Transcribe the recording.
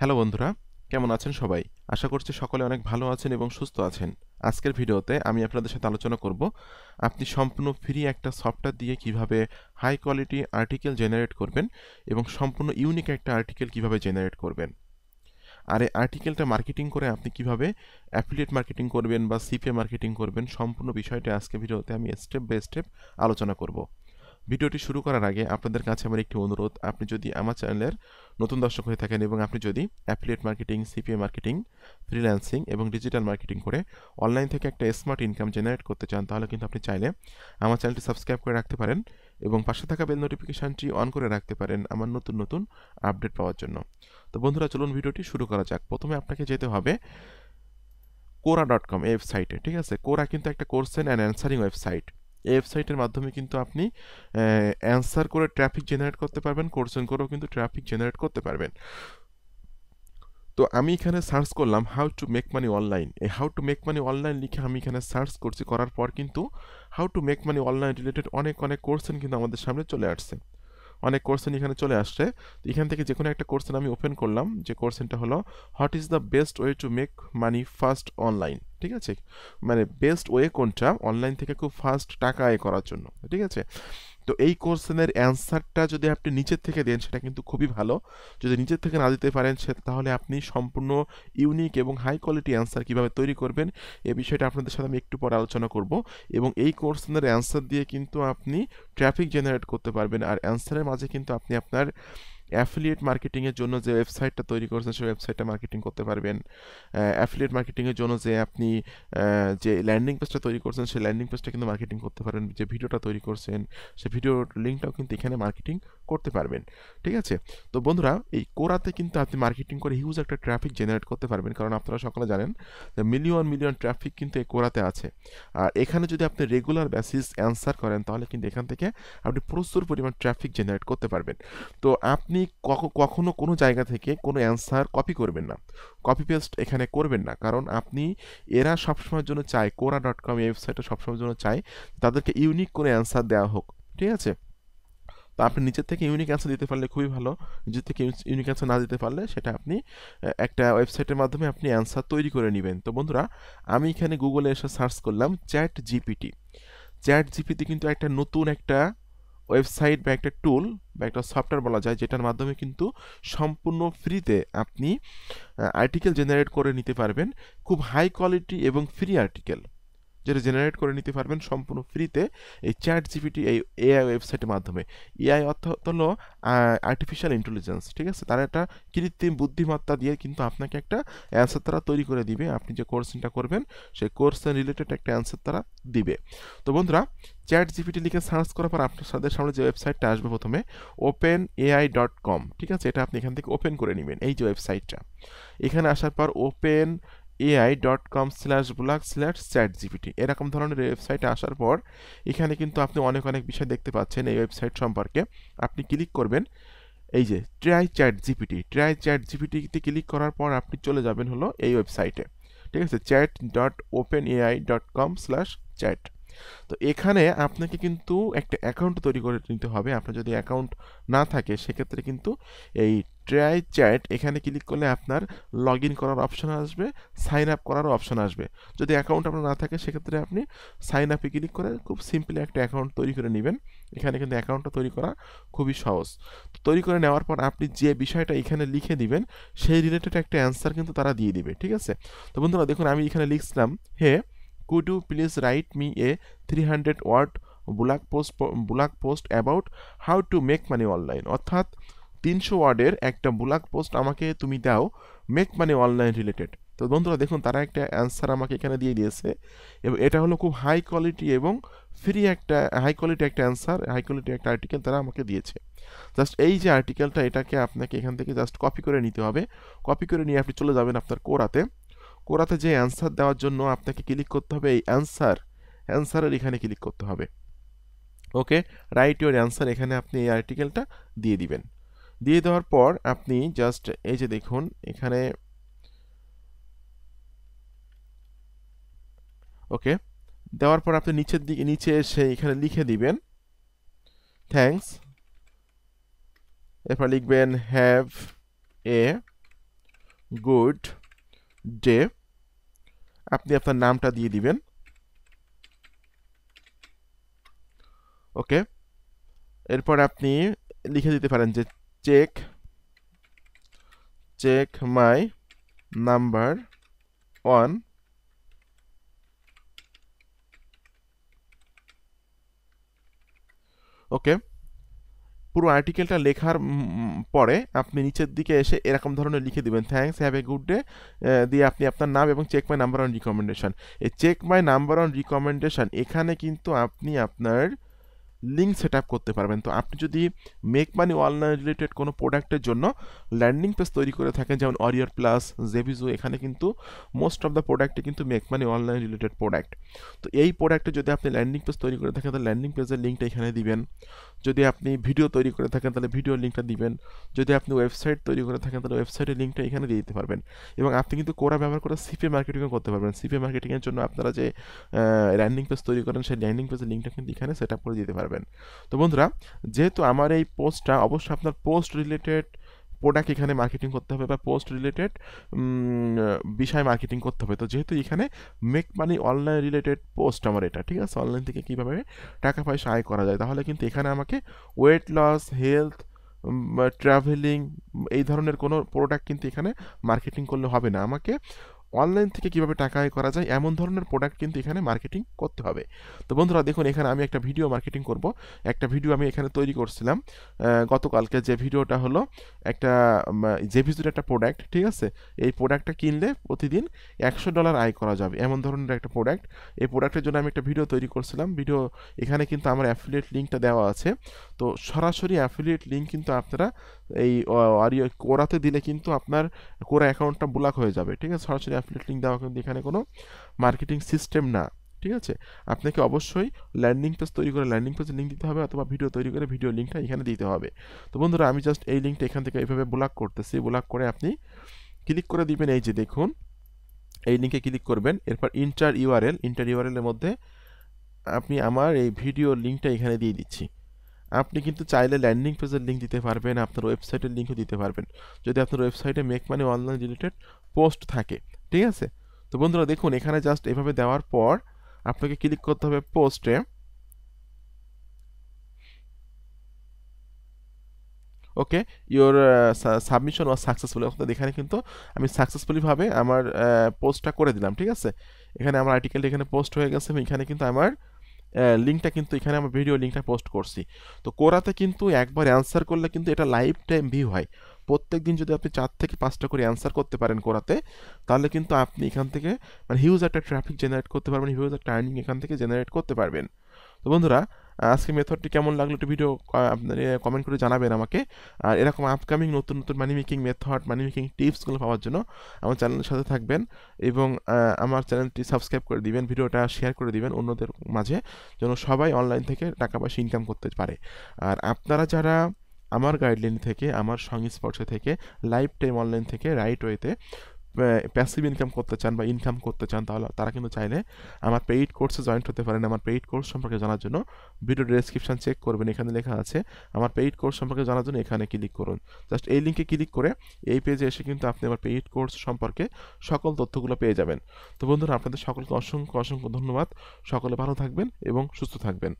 hello বন্ধুরা কেমন আছেন সবাই আশা করছি সকলে অনেক ভালো আছেন এবং সুস্থ আছেন আজকের ভিডিওতে আমি আপনাদের সাথে আলোচনা করব আপনি সম্পূর্ণ ফ্রি একটা সফটওয়্যার দিয়ে কিভাবে হাই কোয়ালিটি আর্টিকেল জেনারেট করবেন এবং সম্পূর্ণ ইউনিক একটা আর্টিকেল কিভাবে জেনারেট করবেন আর এই আর্টিকেলটা মার্কেটিং করে আপনি কিভাবে অ্যাফিলিয়েট মার্কেটিং করবেন বা সিপে মার্কেটিং করবেন সম্পূর্ণ বিষয়টা আজকে ভিডিওতে আমি স্টেপ বাই স্টেপ আলোচনা করবো ভিডিওটি শুরু করার আগে আপনাদের কাছে আমার একটি অনুরোধ আপনি যদি আমার চ্যানেলের নতুন দর্শক হয়ে থাকেন এবং আপনি যদি affiliate marketing CPA marketing freelancing এবং ডিজিটাল মার্কেটিং করে অনলাইন থেকে একটা স্মার্ট ইনকাম জেনারেট করতে চান তাহলে কিন্তু আপনি চাইলে আমার চ্যানেলটি সাবস্ক্রাইব করে রাখতে পারেন এবং পাশে থাকা বেল নোটিফিকেশানটি অন করে রাখতে পারেন আমার নতুন নতুন আপডেট পাওয়ার জন্য তো বন্ধুরা চলুন ভিডিওটি শুরু করা যাক প্রথমে আপনাকে যেতে হবে কোরা ডট কম ওয়েবসাইটে ঠিক আছে কোরা কিন্তু একটা কোর্সেন অ্যান্ড অ্যান্সারিং ওয়েবসাইট ওয়েবসাইটের মাধ্যমে কিন্তু আপনি অ্যান্সার করে ট্রাফিক জেনারেট করতে পারবেন কোর্সন করেও কিন্তু ট্রাফিক জেনারেট করতে পারবেন তো আমি এখানে সার্চ করলাম how to make money online এই how to make money online লিখে আমি এখানে সার্চ করছি করার পর কিন্তু how to make money online related অনেক অনেক কোর্সেন কিন্তু আমাদের সামনে চলে আসছে অনেক কোর্সেন এখানে চলে আসছে তো এখান থেকে যে কোনো একটা কোর্সেন আমি ওপেন করলাম যে কোর্সেনটা হলো what is the best way to make money first online ঠিক আছে মানে বেস্ট ওয়ে কোনটা অনলাইন থেকে খুব ফাস্ট টাকা আয় করার জন্য ঠিক আছে তো এই কোশ্চেনের অ্যান্সারটা যদি আপনি নিচের থেকে দেন সেটা কিন্তু খুবই ভালো যদি নিচের থেকে না দিতে পারেন সে তাহলে আপনি সম্পূর্ণ ইউনিক এবং হাই কোয়ালিটি অ্যান্সার কীভাবে তৈরি করবেন এ বিষয়টা আপনাদের সাথে আমি একটু পরে আলোচনা করব এবং এই কোশ্চেনের অ্যান্সার দিয়ে কিন্তু আপনি ট্রাফিক জেনারেট করতে পারবেন আর অ্যান্সারের মাঝে কিন্তু আপনি আপনার অ্যাফিলিয়েট মার্কেটিংয়ের জন্য যে ওয়েবসাইটটা তৈরি করছেন সেই ওয়েবসাইটটা মার্কেটিং করতে পারবেন অ্যাফিলিয়েট মার্কেটিংয়ের জন্য যে আপনি যে ল্যান্ডিং পেজটা তৈরি করছেন সেই ল্যান্ডিং পেজটা কিন্তু মার্কেটিং করতে পারেন যে ভিডিওটা তৈরি করছেন সেই ভিডিওর লিঙ্কটাও কিন্তু এখানে মার্কেটিং করতে পারবেন ঠিক আছে তো বন্ধুরা এই কোরাতে কিন্তু আপনি মার্কেটিং করে হিউজ একটা ট্রাফিক জেনারেট করতে পারবেন কারণ আপনারা সকলে জানেন যে মিলিয়ন মিলিয়ন ট্রাফিক কিন্তু এই কোরাতে আছে আর এখানে যদি আপনি রেগুলার বেসিস অ্যান্সার করেন তাহলে কিন্তু এখান থেকে আপনি প্রচুর পরিমাণ ট্রাফিক জেনারেট করতে পারবেন তো আপনি কখনো কোনো জায়গা থেকে কোনো অ্যান্সার কপি করবেন না কপি পেস্ট এখানে করবেন না কারণ আপনি এরা সবসময়ের জন্য চায় কোরা ডট কম ওয়েবসাইটটা সবসময়ের জন্য চায় তাদেরকে ইউনিক করে অ্যান্সার দেওয়া হোক ঠিক আছে তো আপনি নিজের থেকে ইউনিক অ্যান্সার দিতে পারলে খুবই ভালো নিজের থেকে ইউনিক অ্যান্সার না দিতে পারলে সেটা আপনি একটা ওয়েবসাইটের মাধ্যমে আপনি অ্যান্সার তৈরি করে নেবেন তো বন্ধুরা আমি এখানে গুগলে এসে সার্চ করলাম চ্যাট জিপিটি চ্যাট জিপিটি কিন্তু একটা নতুন একটা ওয়েবসাইট বা একটা টুল বা একটা সফটওয়্যার বলা যায় যেটার মাধ্যমে কিন্তু সম্পূর্ণ ফ্রিতে আপনি আর্টিকেল জেনারেট করে নিতে পারবেন খুব হাই কোয়ালিটি এবং ফ্রি আর্টিকেল যেটা জেনারেট করে নিতে পারবেন সম্পূর্ণ ফ্রিতে এই চ্যাট জিপিটি এই এআই ওয়েবসাইটের মাধ্যমে এআই অর্থ হলো আর্টিফিশিয়াল ইন্টেলিজেন্স ঠিক আছে তারা একটা কৃত্রিম বুদ্ধিমত্তা দিয়ে কিন্তু আপনাকে একটা অ্যান্সার তারা তৈরি করে দিবে আপনি যে কোর্সটা করবেন সেই কোর্স রিলেটেড একটা অ্যান্সার তারা দিবে তো বন্ধুরা চ্যাট জিপিটি লিখে সার্চ করার পর আপনার সাথে সামনে যে ওয়েবসাইটটা আসবে প্রথমে ওপেন এআই ডট কম ঠিক আছে এটা আপনি এখান থেকে ওপেন করে নেবেন এই যে ওয়েবসাইটটা এখানে আসার পর open AI dot com slash blog slash chat GPT এরকম ধরনের ওয়েবসাইটে আসার পর এখানে কিন্তু আপনি অনেক অনেক বিষয় দেখতে পাচ্ছেন এই ওয়েবসাইট সম্পর্কে আপনি ক্লিক করবেন এই যে try chat GPT try chat জিপিটিতে ক্লিক করার পর আপনি চলে যাবেন হলো এই ওয়েবসাইটে ঠিক আছে chat dot open AI dot com slash chat তো এখানে আপনাকে কিন্তু একটা অ্যাকাউন্ট তৈরি করে নিতে হবে আপনার যদি অ্যাকাউন্ট না থাকে সেক্ষেত্রে কিন্তু এই ট্রাই চ্যাট এখানে ক্লিক করলে আপনার লগ ইন করার অপশন আসবে সাইন আপ করারও অপশন আসবে যদি অ্যাকাউন্ট আপনার না থাকে সেক্ষেত্রে আপনি সাইন আপে ক্লিক করে খুব সিম্পলি একটা অ্যাকাউন্ট তৈরি করে নেবেন এখানে কিন্তু অ্যাকাউন্টটা তৈরি করা খুবই সহজ তৈরি করে নেওয়ার পর আপনি যে বিষয়টা এখানে লিখে দিবেন সেই রিলেটেড একটা অ্যান্সার কিন্তু তারা দিয়ে দিবে ঠিক আছে তো বন্ধুরা দেখুন আমি এখানে লিখছিলাম hey could please write me a three hundred word blog post blog post about how to make money online অর্থাৎ তিনশো ওয়ার্ডের একটা ব্লগ পোস্ট আমাকে তুমি দাও মেক মানি অনলাইন রিলেটেড তো বন্ধুরা দেখুন তারা একটা অ্যান্সার আমাকে এখানে দিয়ে দিয়েছে এবং এটা হলো খুব হাই কোয়ালিটি এবং ফ্রি একটা হাই কোয়ালিটি একটা অ্যান্সার হাই কোয়ালিটি একটা আর্টিকেল তারা আমাকে দিয়েছে জাস্ট এই যে আর্টিকেলটা এটাকে আপনাকে এখান থেকে জাস্ট কপি করে নিতে হবে কপি করে নিয়ে আপনি চলে যাবেন আপনার কোরাতে কোরাতে যে অ্যান্সার দেওয়ার জন্য আপনাকে ক্লিক করতে হবে এই অ্যান্সার অ্যান্সারের এখানে ক্লিক করতে হবে ওকে রাইট ইউর অ্যান্সার এখানে আপনি এই আর্টিকেলটা দিয়ে দিবেন দিয়ে দেওয়ার পর আপনি জাস্ট এই যে দেখুন এখানে ওকে দেওয়ার পর আপনি নিচের দিকে নিচে এসে এখানে লিখে দিবেন থ্যাংকস এরপর লিখবেন হ্যাভ এ গুড ডে আপনি আপনার নামটা দিয়ে দিবেন ওকে এরপর আপনি লিখে দিতে পারেন যে check check my number one okay পুরো আর্টিকেলটা লেখার পরে আপনি নিচের দিকে এসে এরকম ধরনের লিখে দিবেন thanks have a good day দিয়ে আপনি আপনার নাম এবং check my number on recommendation এই check my number on recommendation এখানে কিন্তু আপনি আপনার লিঙ্ক সেট আপ করতে পারবেন তো আপনি যদি মেক মানি অনলাইন রিলেটেড কোনো প্রোডাক্টের জন্য ল্যান্ডিং পেজ তৈরি করে থাকেন যেমন অরিয়ার প্লাস জেভিজো এখানে কিন্তু মোস্ট অফ দ্য প্রোডাক্টে কিন্তু make money online related product তো এই প্রোডাক্টে যদি আপনি ল্যান্ডিং পেজ তৈরি করে থাকেন তাহলে ল্যান্ডিং পেজের লিঙ্কটা এখানে দিবেন যদি আপনি ভিডিও তৈরি করে থাকেন তাহলে ভিডিও লিঙ্কটা দিবেন যদি আপনি ওয়েবসাইট তৈরি করে থাকেন তাহলে ওয়েবসাইটের লিঙ্কটা এখানে দিয়ে দিতে পারবেন এবং আপনি কিন্তু কোরা ব্যবহার করে সিপে মার্কেটিংও করতে পারবেন সিপে মার্কেটিংয়ের জন্য আপনারা যে ল্যান্ডিং পেজ তৈরি করেন সেই ল্যান্ডিং পেজের লিঙ্কটা কিন্তু এখানে সেট আপ করে দিতে পারবেন তো বন্ধুরা যেহেতু আমার এই পোস্টটা অবশ্যই আপনার পোস্ট রিলেটেড প্রোডাক্ট এখানে মার্কেটিং করতে হবে বা পোস্ট রিলেটেড বিষয় মার্কেটিং করতে হবে তো যেহেতু এখানে make money online related post আমার এটা ঠিক আছে অনলাইন থেকে কীভাবে টাকা পয়সা আয় করা যায় তাহলে কিন্তু এখানে আমাকে ওয়েট লস হেলথ ট্রাভেলিং এই ধরনের কোনো প্রোডাক্ট কিন্তু এখানে মার্কেটিং করলে হবে না আমাকে অনলাইন থেকে কিভাবে টাকা আয় করা যায় এমন ধরনের প্রোডাক্ট কিন্তু এখানে মার্কেটিং করতে হবে তো বন্ধুরা দেখুন এখানে আমি একটা ভিডিও মার্কেটিং করব একটা ভিডিও আমি এখানে তৈরি করছিলাম গতকালকে যে ভিডিওটা হলো একটা যে ভিজুর একটা প্রোডাক্ট ঠিক আছে এই প্রোডাক্টটা কিনলে প্রতিদিন একশো ডলার আয় করা যাবে এমন ধরনের একটা প্রোডাক্ট এই প্রোডাক্টের জন্য আমি একটা ভিডিও তৈরি করছিলাম ভিডিও এখানে কিন্তু আমার অ্যাফিলিয়েট লিঙ্কটা দেওয়া আছে তো সরাসরি অ্যাফিলিয়েট লিঙ্ক কিন্তু আপনারা এই কোরাতে দিলে কিন্তু আপনার কোরা অ্যাকাউন্টটা ব্লক হয়ে যাবে ঠিক আছে সরাসরি অ্যাফিলিয়েট লিঙ্ক দেওয়া কিন্তু এখানে কোনো মার্কেটিং সিস্টেম না ঠিক আছে আপনাকে অবশ্যই ল্যান্ডিং পেজ তৈরি করে ল্যান্ডিং পেজ লিঙ্ক দিতে হবে অথবা ভিডিও তৈরি করে ভিডিও লিঙ্কটা এখানে দিতে হবে তো বন্ধুরা আমি জাস্ট এই লিঙ্কটা এখান থেকে এইভাবে ব্লক করতেছি ব্লক করে আপনি ক্লিক করে দিবেন এই যে দেখুন এই লিঙ্কে ক্লিক করবেন এরপর ইন্টার ইউআরএল ইন্টার ইউআরএলের মধ্যে আপনি আমার এই ভিডিও লিঙ্কটা এখানে দিয়ে দিচ্ছি আপনি কিন্তু চাইলে ল্যান্ডিং পেজের লিঙ্ক দিতে পারবেন আপনার ওয়েবসাইটের লিঙ্কও দিতে পারবেন যদি আপনার ওয়েবসাইটে make money online related post থাকে ঠিক আছে তো বন্ধুরা দেখুন এখানে জাস্ট এভাবে দেওয়ার পর আপনাকে ক্লিক করতে হবে পোস্টে okay your submission was successful এখানে কিন্তু আমি সাকসেসফুলিভাবে আমার পোস্টটা uh, করে দিলাম ঠিক আছে এখানে আমার আর্টিকেলটা এখানে পোস্ট হয়ে গেছে এখানে কিন্তু আমার লিঙ্কটা uh, কিন্তু এখানে আমার ভিডিও লিঙ্কটা পোস্ট করছি তো কোরাতে কিন্তু একবার অ্যান্সার করলে কিন্তু এটা লাইফ টাইম ভিউ হয় প্রত্যেক দিন যদি আপনি চার থেকে পাঁচটা করে অ্যান্সার করতে পারেন করাতে তাহলে কিন্তু আপনি এখান থেকে মানে হিউজ একটা ট্রাফিক জেনারেট করতে পারবেন হিউজ একটা টার্নিং এখান থেকে জেনারেট করতে পারবেন তো বন্ধুরা আজকে মেথডটি কেমন লাগলো একটু ভিডিও আপনার কমেন্ট করে জানাবেন আমাকে আর এরকম আপকামিং নতুন নতুন money making method money making টিপসগুলো পাওয়ার জন্য আমার চ্যানেলের সাথে থাকবেন এবং আমার চ্যানেলটি সাবস্ক্রাইব করে দিবেন ভিডিওটা শেয়ার করে দিবেন অন্যদের মাঝে যেন সবাই অনলাইন থেকে টাকা পয়সা ইনকাম করতে পারে আর আপনারা যারা আমার গাইডলাইন থেকে আমার সংস্পর্শে থেকে লাইফ টাইম অনলাইন থেকে রাইট ওয়েতে প্যাসিভ ইনকাম করতে চান বা ইনকাম করতে চান তাহলে তারা কিন্তু চাইলে আমার পেইড কোর্সে জয়েন্ট হতে পারেন আমার পেইড কোর্স সম্পর্কে জানার জন্য ভিডিও ডিসক্রিপশান চেক করবেন এখানে লেখা আছে আমার পেইড কোর্স সম্পর্কে জানার জন্য এখানে ক্লিক করুন জাস্ট এই লিঙ্কে ক্লিক করে এই পেজে এসে কিন্তু আপনি আমার পেইড কোর্স সম্পর্কে সকল তথ্যগুলো পেয়ে যাবেন তো বন্ধুরা আপনাদের সকলকে অসংখ্য অসংখ্য ধন্যবাদ সকলে ভালো থাকবেন এবং সুস্থ থাকবেন